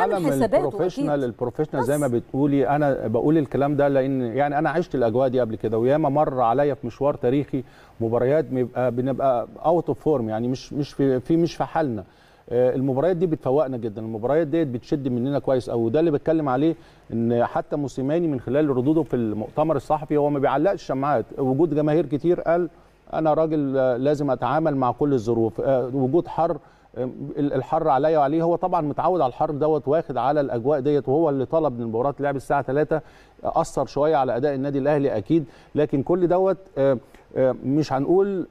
عالم البروفيشنال البروفيشنال زي ما بتقولي انا بقول الكلام ده لان يعني انا عشت الاجواء دي قبل كده وياما مر عليا في مشوار تاريخي مباريات بيبقى بنبقى اوت اوف فورم يعني مش مش في, في مش في حالنا آه، المباريات دي بتفوقنا جدا المباريات ديت بتشد مننا كويس قوي وده اللي بتكلم عليه ان حتى موسيماني من خلال ردوده في المؤتمر الصحفي هو ما بيعلقش شماعات وجود جماهير كتير قال انا راجل آه، لازم اتعامل مع كل الظروف آه، وجود حر الحر عليا وعليه هو طبعا متعود على الحر دوت واخد على الاجواء ديت وهو اللي طلب من مباراه لعب الساعه 3 اثر شويه على اداء النادي الاهلي اكيد لكن كل دوت مش هنقول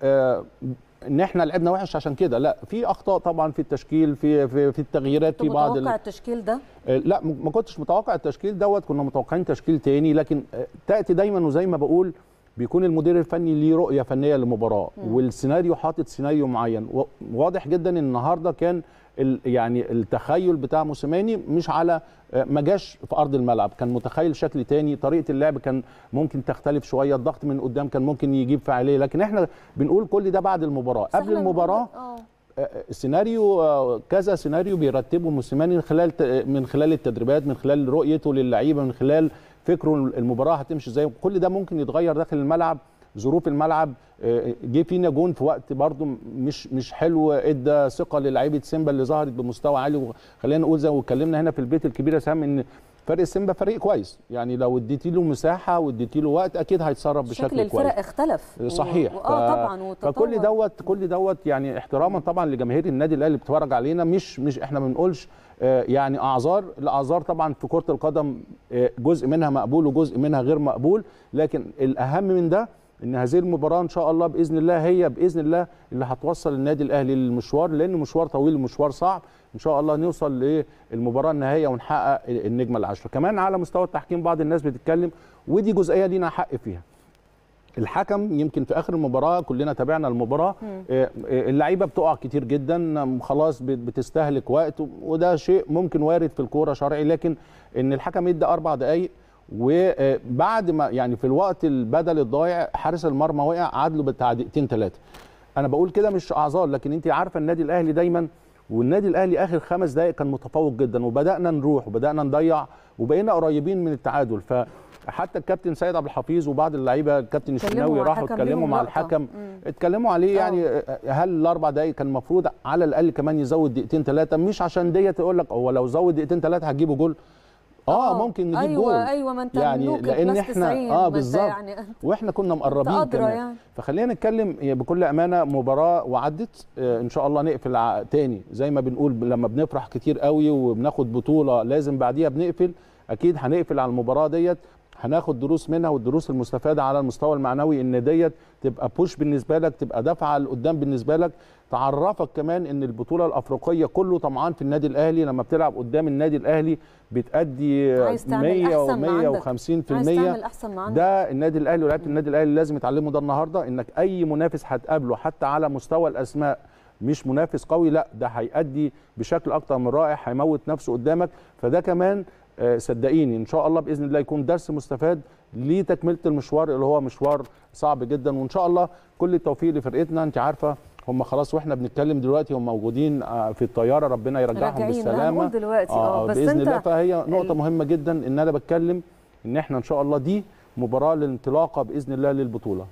ان احنا لعبنا وحش عشان كده لا في اخطاء طبعا في التشكيل في في, في التغييرات في بعض متوقع التشكيل ده أه، لا ما كنتش متوقع التشكيل دوت كنا متوقعين تشكيل تاني لكن أه، تاتي دايما وزي ما بقول بيكون المدير الفني ليه رؤيه فنيه للمباراه والسيناريو حاطط سيناريو معين واضح جدا ان النهارده كان يعني التخيل بتاع موسيماني مش على آه، ما جاش في ارض الملعب كان متخيل شكل تاني طريقه اللعب كان ممكن تختلف شويه الضغط من قدام كان ممكن يجيب فعاليه لكن احنا بنقول كل ده بعد المباراه قبل المباراه آه. آه، سيناريو كذا سيناريو بيرتبه موسيماني من خلال من خلال التدريبات من خلال رؤيته للعيبه من خلال فكره المباراه هتمشي ازاي كل ده ممكن يتغير داخل الملعب ظروف الملعب آه، جه فينا جون في وقت برده مش مش حلو ادى ثقه للعيبه سيمبا اللي ظهرت بمستوى عالي وخلينا نقول زي واتكلمنا اتكلمنا هنا في البيت الكبير يا سام ان فرق سيمبا فريق كويس يعني لو اديتي له مساحه واديتي له وقت اكيد هيتصرف بشكل كويس شكل الفرق اختلف آه، صحيح و... آه، ف... طبعا فكل دوت كل دوت يعني احتراما طبعا لجماهير النادي الاهلي اللي بتتفرج علينا مش مش احنا ما بنقولش آه، يعني اعذار الاعذار طبعا في كره القدم جزء منها مقبول وجزء منها غير مقبول لكن الاهم من ده ان هذه المباراه ان شاء الله باذن الله هي باذن الله اللي هتوصل النادي الاهلي للمشوار لان مشوار طويل ومشوار صعب ان شاء الله نوصل للمباراه النهائيه ونحقق النجمه العاشره كمان على مستوى التحكيم بعض الناس بتتكلم ودي جزئيه لينا حق فيها الحكم يمكن في اخر المباراه كلنا تابعنا المباراه آه، آه، اللعيبه بتقع كتير جدا خلاص بتستهلك وقت وده شيء ممكن وارد في الكوره شرعي لكن ان الحكم يدي اربع دقائق وبعد ما يعني في الوقت البدل الضايع حارس المرمى وقع عدله دقيقتين ثلاثه انا بقول كده مش اعذار لكن انت عارفه النادي الاهلي دايما والنادي الاهلي اخر خمس دقائق كان متفوق جدا وبدانا نروح وبدانا نضيع وبقينا قريبين من التعادل ف حتى الكابتن سيد عبد الحفيظ وبعض اللعيبه الكابتن الشناوي راحوا اتكلموا مع الحكم مم. اتكلموا عليه أوه. يعني هل الاربع دقائق كان المفروض على الاقل كمان يزود دقيقتين ثلاثه مش عشان ديت يقول لك هو لو زود دقيقتين ثلاثه هتجيبوا جول آه،, اه ممكن نجيب أيوة جول ايوه ما انت يعني لان احنا اه بالظبط يعني واحنا كنا مقربين كمان يعني. فخلينا نتكلم بكل امانه مباراه وعدت آه ان شاء الله نقفل تاني زي ما بنقول لما بنفرح كتير قوي وبناخد بطوله لازم بعديها بنقفل اكيد هنقفل على المباراه ديت هناخد دروس منها والدروس المستفاده على المستوى المعنوي ان ديت تبقى بوش بالنسبه لك تبقى دفعه لقدام بالنسبه لك تعرفك كمان ان البطوله الافريقيه كله طمعان في النادي الاهلي لما بتلعب قدام النادي الاهلي بتادي 100 و150% ده النادي الاهلي ولعيبه النادي الاهلي لازم يتعلموا ده النهارده انك اي منافس هتقابله حتى على مستوى الاسماء مش منافس قوي لا ده هيأدي بشكل اكتر من رائع هيموت نفسه قدامك فده كمان آه، صدقيني ان شاء الله باذن الله يكون درس مستفاد لتكمله المشوار اللي هو مشوار صعب جدا وان شاء الله كل التوفيق لفرقتنا انت عارفه هم خلاص واحنا بنتكلم دلوقتي هم موجودين آه، في الطياره ربنا يرجعهم بالسلامه دلوقتي آه،, اه بس باذن انت الله فهي نقطه مهمه جدا ان انا بتكلم ان احنا ان شاء الله دي مباراه للانطلاقه باذن الله للبطوله